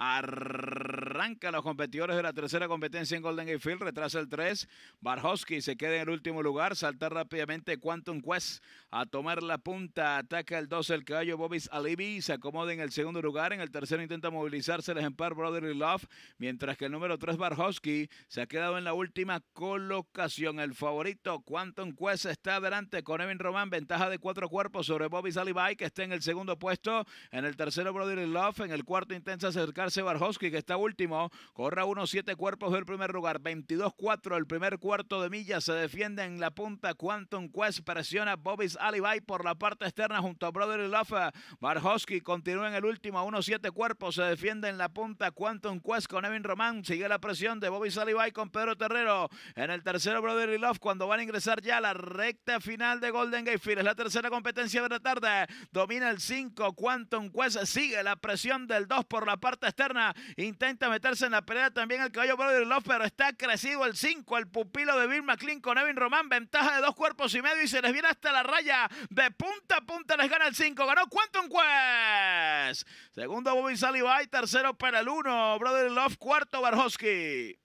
Arr Arranca los competidores de la tercera competencia en Golden Gate Field. Retrasa el 3. Barhosky se queda en el último lugar. salta rápidamente Quantum Quest a tomar la punta. Ataca el 2 el caballo Bobby Alibi. Se acomoda en el segundo lugar. En el tercero intenta movilizarse el ejemplar Brotherly Love. Mientras que el número 3 Barhosky se ha quedado en la última colocación. El favorito Quantum Quest está adelante con Evan Román. Ventaja de cuatro cuerpos sobre Bobby Alibi que está en el segundo puesto. En el tercero Brotherly Love. En el cuarto intenta acercarse Barhosky que está último. Corre Corra 1-7 cuerpos del primer lugar. 22-4 el primer cuarto de milla. Se defiende en la punta Quantum Quest. Presiona Bobby Alibay por la parte externa junto a Brother Love. Barhosky continúa en el último. 1-7 cuerpos. Se defiende en la punta Quantum Quest con Evan Román. Sigue la presión de Bobby Alibay con Pedro Terrero. En el tercero, Brother Love. Cuando van a ingresar ya a la recta final de Golden Gate Field. Es la tercera competencia de la tarde. Domina el 5. Quantum Quest sigue la presión del 2 por la parte externa. Intenta meter meterse en la pelea también el caballo Brother Love, pero está crecido el 5, el pupilo de Bill McLean con Evin Román, ventaja de dos cuerpos y medio y se les viene hasta la raya, de punta a punta les gana el 5, ganó Quantum Quest, segundo Bobby Salivay, tercero para el 1, Brother Love, cuarto Barhovski.